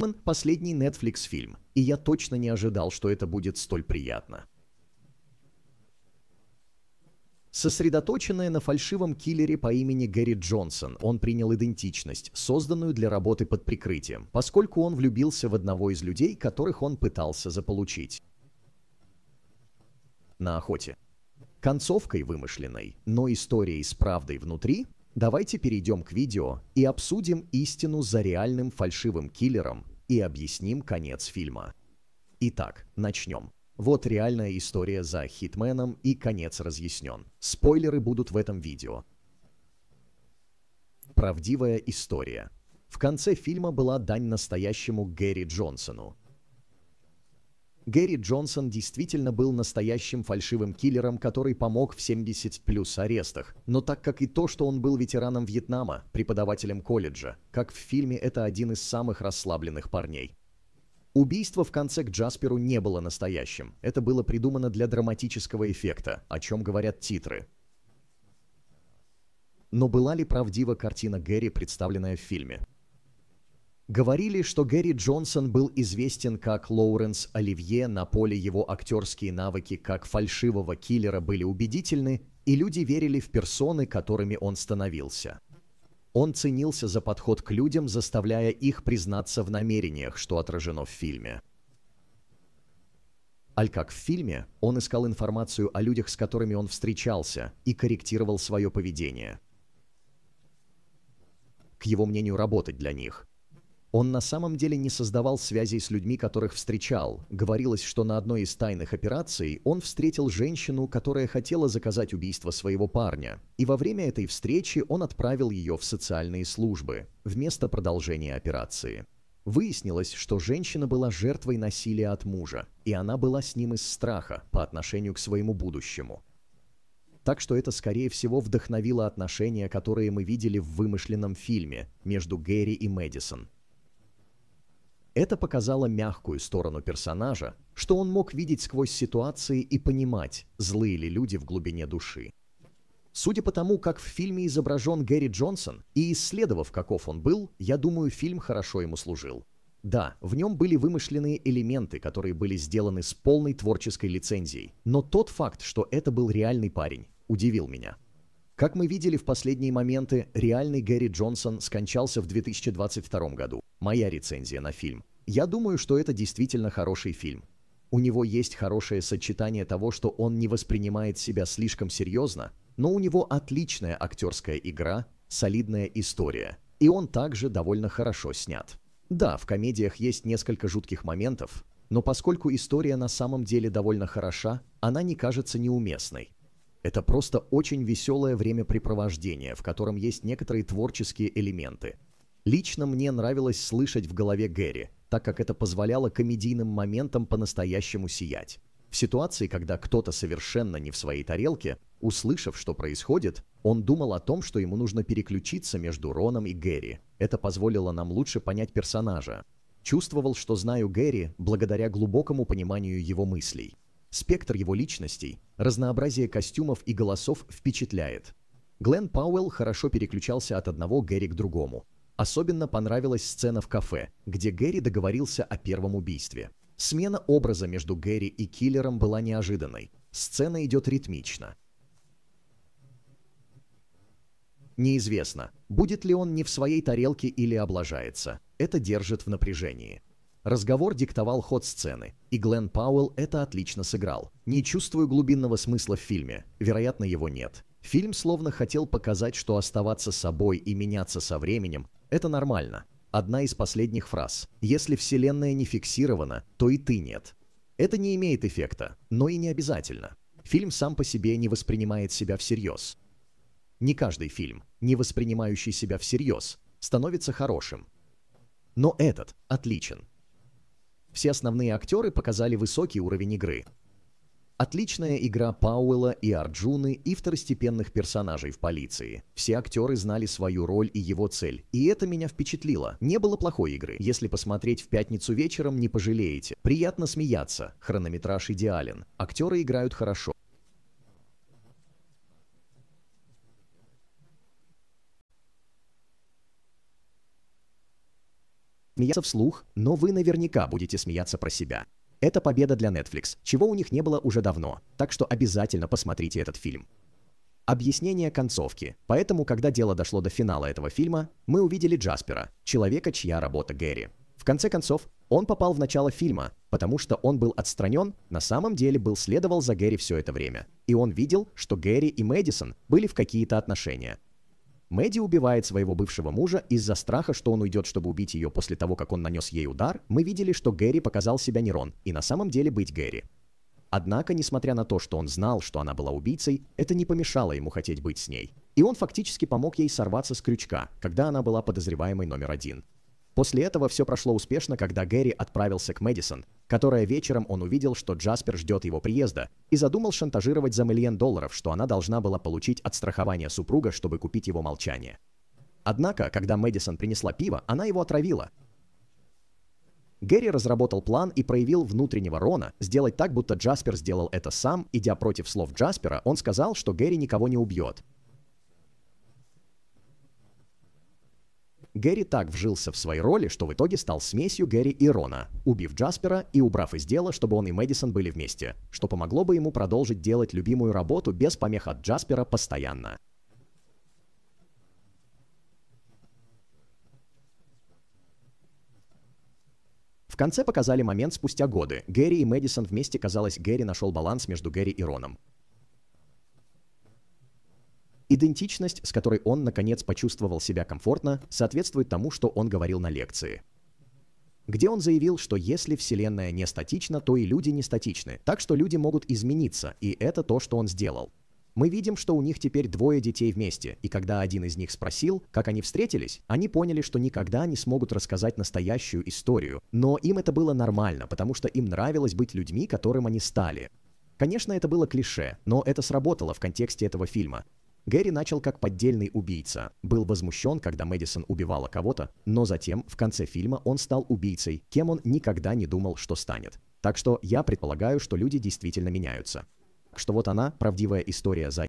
Кингсман – последний Netflix-фильм, и я точно не ожидал, что это будет столь приятно. Сосредоточенная на фальшивом киллере по имени Гэри Джонсон, он принял идентичность, созданную для работы под прикрытием, поскольку он влюбился в одного из людей, которых он пытался заполучить. На охоте. Концовкой вымышленной, но историей с правдой внутри, давайте перейдем к видео и обсудим истину за реальным фальшивым киллером, и объясним конец фильма. Итак, начнем. Вот реальная история за Хитменом и конец разъяснен. Спойлеры будут в этом видео. Правдивая история. В конце фильма была дань настоящему Гэри Джонсону, Гэри Джонсон действительно был настоящим фальшивым киллером, который помог в 70 плюс арестах. Но так как и то, что он был ветераном Вьетнама, преподавателем колледжа, как в фильме это один из самых расслабленных парней. Убийство в конце к Джасперу не было настоящим. Это было придумано для драматического эффекта, о чем говорят титры. Но была ли правдива картина Гэри, представленная в фильме? Говорили, что Гэри Джонсон был известен как Лоуренс Оливье, на поле его актерские навыки как фальшивого киллера были убедительны, и люди верили в персоны, которыми он становился. Он ценился за подход к людям, заставляя их признаться в намерениях, что отражено в фильме. Аль как в фильме, он искал информацию о людях, с которыми он встречался, и корректировал свое поведение. К его мнению, работать для них – он на самом деле не создавал связей с людьми, которых встречал. Говорилось, что на одной из тайных операций он встретил женщину, которая хотела заказать убийство своего парня. И во время этой встречи он отправил ее в социальные службы, вместо продолжения операции. Выяснилось, что женщина была жертвой насилия от мужа, и она была с ним из страха по отношению к своему будущему. Так что это, скорее всего, вдохновило отношения, которые мы видели в вымышленном фильме между Гэри и Мэдисон – это показало мягкую сторону персонажа, что он мог видеть сквозь ситуации и понимать, злые ли люди в глубине души. Судя по тому, как в фильме изображен Гэри Джонсон, и исследовав, каков он был, я думаю, фильм хорошо ему служил. Да, в нем были вымышленные элементы, которые были сделаны с полной творческой лицензией, но тот факт, что это был реальный парень, удивил меня. Как мы видели в последние моменты, реальный Гэри Джонсон скончался в 2022 году. Моя рецензия на фильм. Я думаю, что это действительно хороший фильм. У него есть хорошее сочетание того, что он не воспринимает себя слишком серьезно, но у него отличная актерская игра, солидная история, и он также довольно хорошо снят. Да, в комедиях есть несколько жутких моментов, но поскольку история на самом деле довольно хороша, она не кажется неуместной. Это просто очень веселое времяпрепровождение, в котором есть некоторые творческие элементы. Лично мне нравилось слышать в голове Гэри – так как это позволяло комедийным моментам по-настоящему сиять. В ситуации, когда кто-то совершенно не в своей тарелке, услышав, что происходит, он думал о том, что ему нужно переключиться между Роном и Гэри. Это позволило нам лучше понять персонажа. Чувствовал, что знаю Гэри благодаря глубокому пониманию его мыслей. Спектр его личностей, разнообразие костюмов и голосов впечатляет. Глен Пауэлл хорошо переключался от одного Гэри к другому. Особенно понравилась сцена в кафе, где Гэри договорился о первом убийстве. Смена образа между Гэри и киллером была неожиданной. Сцена идет ритмично. Неизвестно, будет ли он не в своей тарелке или облажается. Это держит в напряжении. Разговор диктовал ход сцены, и Глен Пауэлл это отлично сыграл. Не чувствую глубинного смысла в фильме, вероятно, его нет. Фильм словно хотел показать, что оставаться собой и меняться со временем это нормально. Одна из последних фраз. Если Вселенная не фиксирована, то и ты нет. Это не имеет эффекта, но и не обязательно. Фильм сам по себе не воспринимает себя всерьез. Не каждый фильм, не воспринимающий себя всерьез, становится хорошим. Но этот отличен. Все основные актеры показали высокий уровень игры, Отличная игра Пауэлла и Арджуны и второстепенных персонажей в полиции. Все актеры знали свою роль и его цель, и это меня впечатлило. Не было плохой игры. Если посмотреть в пятницу вечером, не пожалеете. Приятно смеяться, хронометраж идеален, актеры играют хорошо. Смеяться вслух, но вы наверняка будете смеяться про себя. Это победа для Netflix, чего у них не было уже давно, так что обязательно посмотрите этот фильм. Объяснение концовки. Поэтому, когда дело дошло до финала этого фильма, мы увидели Джаспера, человека, чья работа Гэри. В конце концов, он попал в начало фильма, потому что он был отстранен, на самом деле был следовал за Гэри все это время. И он видел, что Гэри и Мэдисон были в какие-то отношения, Мэдди убивает своего бывшего мужа из-за страха, что он уйдет, чтобы убить ее после того, как он нанес ей удар. Мы видели, что Гэри показал себя Нерон, и на самом деле быть Гэри. Однако, несмотря на то, что он знал, что она была убийцей, это не помешало ему хотеть быть с ней. И он фактически помог ей сорваться с крючка, когда она была подозреваемой номер один. После этого все прошло успешно, когда Гэри отправился к Мэдисон, которая вечером он увидел, что Джаспер ждет его приезда, и задумал шантажировать за миллион долларов, что она должна была получить от страхования супруга, чтобы купить его молчание. Однако, когда Мэдисон принесла пиво, она его отравила. Гэри разработал план и проявил внутреннего Рона сделать так, будто Джаспер сделал это сам, идя против слов Джаспера, он сказал, что Гэри никого не убьет, Гэри так вжился в свои роли, что в итоге стал смесью Гэри и Рона, убив Джаспера и убрав из дела, чтобы он и Мэдисон были вместе, что помогло бы ему продолжить делать любимую работу без помех от Джаспера постоянно. В конце показали момент спустя годы. Гэри и Мэдисон вместе, казалось, Гэри нашел баланс между Гэри и Роном. Идентичность, с которой он, наконец, почувствовал себя комфортно, соответствует тому, что он говорил на лекции. Где он заявил, что если Вселенная не статична, то и люди не статичны, так что люди могут измениться, и это то, что он сделал. Мы видим, что у них теперь двое детей вместе, и когда один из них спросил, как они встретились, они поняли, что никогда не смогут рассказать настоящую историю, но им это было нормально, потому что им нравилось быть людьми, которым они стали. Конечно, это было клише, но это сработало в контексте этого фильма. Гэри начал как поддельный убийца. Был возмущен, когда Мэдисон убивала кого-то, но затем, в конце фильма, он стал убийцей, кем он никогда не думал, что станет. Так что я предполагаю, что люди действительно меняются. Что вот она, правдивая история за